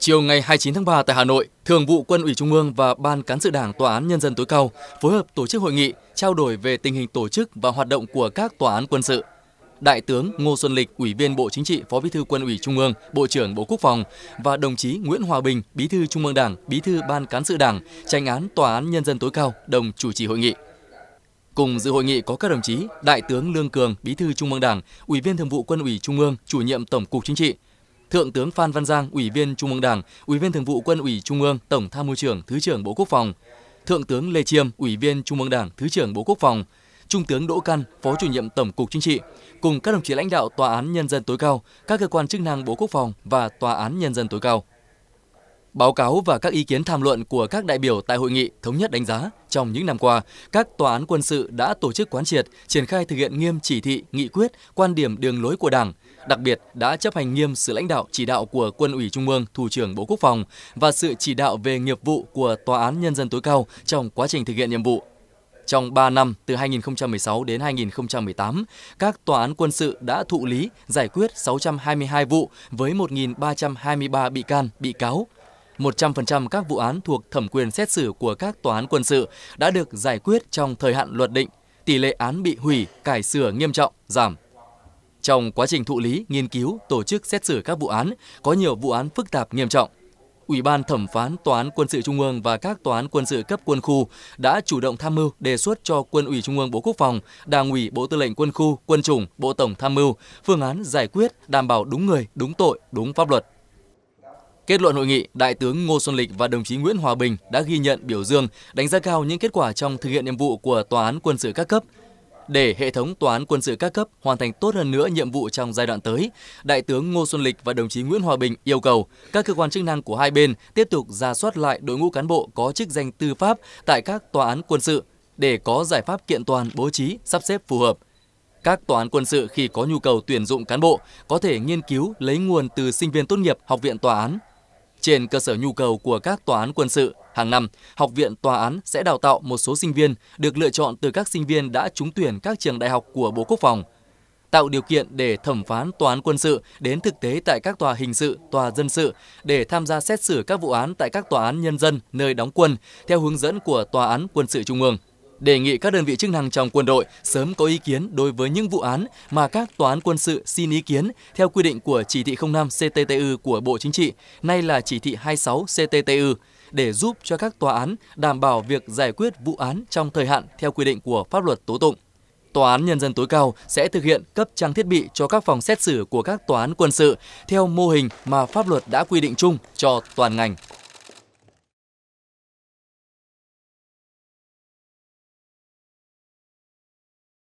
Chiều ngày 29 tháng 3 tại Hà Nội, Thường vụ Quân ủy Trung ương và Ban Cán sự Đảng Tòa án Nhân dân tối cao phối hợp tổ chức hội nghị trao đổi về tình hình tổ chức và hoạt động của các tòa án quân sự. Đại tướng Ngô Xuân Lịch, Ủy viên Bộ Chính trị, Phó Bí thư Quân ủy Trung ương, Bộ trưởng Bộ Quốc phòng và đồng chí Nguyễn Hòa Bình, Bí thư Trung ương Đảng, Bí thư Ban Cán sự Đảng, Tranh án Tòa án Nhân dân tối cao đồng chủ trì hội nghị. Cùng dự hội nghị có các đồng chí Đại tướng Lương Cường, Bí thư Trung ương Đảng, Ủy viên Thường vụ Quân ủy Trung ương, Chủ nhiệm Tổng cục Chính trị, Thượng tướng Phan Văn Giang, Ủy viên Trung ương Đảng, Ủy viên Thường vụ Quân ủy Trung ương, Tổng tham mưu trưởng, Thứ trưởng Bộ Quốc phòng, Thượng tướng Lê Chiêm, Ủy viên Trung ương Đảng, Thứ trưởng Bộ Quốc phòng, Trung tướng Đỗ Căn, Phó chủ nhiệm Tổng cục Chính trị, cùng các đồng chí lãnh đạo Tòa án Nhân dân tối cao, các cơ quan chức năng Bộ Quốc phòng và Tòa án Nhân dân tối cao. Báo cáo và các ý kiến tham luận của các đại biểu tại hội nghị thống nhất đánh giá trong những năm qua, các tòa án quân sự đã tổ chức quán triệt, triển khai thực hiện nghiêm chỉ thị, nghị quyết, quan điểm đường lối của Đảng, đặc biệt đã chấp hành nghiêm sự lãnh đạo chỉ đạo của Quân ủy Trung ương, Thủ trưởng Bộ Quốc phòng và sự chỉ đạo về nghiệp vụ của Tòa án Nhân dân tối cao trong quá trình thực hiện nhiệm vụ. Trong 3 năm từ 2016 đến 2018, các tòa án quân sự đã thụ lý, giải quyết 622 vụ với 1.323 bị can, bị cáo, 100% các vụ án thuộc thẩm quyền xét xử của các tòa án quân sự đã được giải quyết trong thời hạn luật định, tỷ lệ án bị hủy, cải sửa nghiêm trọng giảm. Trong quá trình thụ lý, nghiên cứu, tổ chức xét xử các vụ án, có nhiều vụ án phức tạp nghiêm trọng. Ủy ban thẩm phán Tòa án quân sự Trung ương và các tòa án quân sự cấp quân khu đã chủ động tham mưu đề xuất cho Quân ủy Trung ương Bộ Quốc phòng, Đảng ủy Bộ Tư lệnh Quân khu, Quân chủng, Bộ Tổng tham mưu phương án giải quyết đảm bảo đúng người, đúng tội, đúng pháp luật. Kết luận hội nghị, Đại tướng Ngô Xuân Lịch và đồng chí Nguyễn Hòa Bình đã ghi nhận biểu dương, đánh giá cao những kết quả trong thực hiện nhiệm vụ của Tòa án quân sự các cấp. Để hệ thống tòa án quân sự các cấp hoàn thành tốt hơn nữa nhiệm vụ trong giai đoạn tới, Đại tướng Ngô Xuân Lịch và đồng chí Nguyễn Hòa Bình yêu cầu các cơ quan chức năng của hai bên tiếp tục ra soát lại đội ngũ cán bộ có chức danh tư pháp tại các tòa án quân sự để có giải pháp kiện toàn bố trí, sắp xếp phù hợp. Các tòa án quân sự khi có nhu cầu tuyển dụng cán bộ có thể nghiên cứu lấy nguồn từ sinh viên tốt nghiệp học viện tòa án trên cơ sở nhu cầu của các tòa án quân sự, hàng năm, Học viện Tòa án sẽ đào tạo một số sinh viên được lựa chọn từ các sinh viên đã trúng tuyển các trường đại học của Bộ Quốc phòng, tạo điều kiện để thẩm phán tòa án quân sự đến thực tế tại các tòa hình sự, tòa dân sự để tham gia xét xử các vụ án tại các tòa án nhân dân nơi đóng quân theo hướng dẫn của Tòa án quân sự Trung ương đề nghị các đơn vị chức năng trong quân đội sớm có ý kiến đối với những vụ án mà các tòa án quân sự xin ý kiến theo quy định của chỉ thị 05 CTTU của Bộ Chính trị, nay là chỉ thị 26 CTTU để giúp cho các tòa án đảm bảo việc giải quyết vụ án trong thời hạn theo quy định của pháp luật tố tụng. Tòa án Nhân dân tối cao sẽ thực hiện cấp trang thiết bị cho các phòng xét xử của các tòa án quân sự theo mô hình mà pháp luật đã quy định chung cho toàn ngành.